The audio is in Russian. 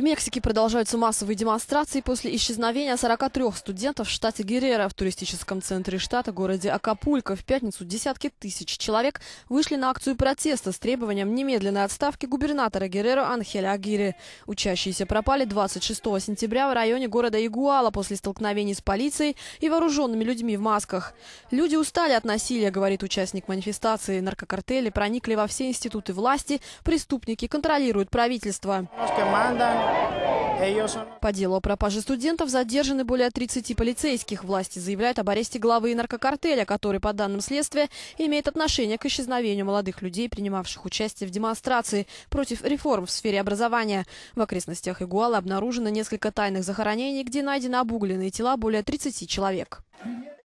В Мексике продолжаются массовые демонстрации после исчезновения 43 студентов в штате Герера В туристическом центре штата, городе Акапулько, в пятницу десятки тысяч человек вышли на акцию протеста с требованием немедленной отставки губернатора Герера Анхеля Агири. Учащиеся пропали 26 сентября в районе города Игуала после столкновений с полицией и вооруженными людьми в масках. Люди устали от насилия, говорит участник манифестации. Наркокартели проникли во все институты власти, преступники контролируют правительство. Nos по делу о пропаже студентов задержаны более 30 полицейских. Власти заявляют об аресте главы наркокартеля, который, по данным следствия, имеет отношение к исчезновению молодых людей, принимавших участие в демонстрации против реформ в сфере образования. В окрестностях Игуала обнаружено несколько тайных захоронений, где найдены обугленные тела более 30 человек.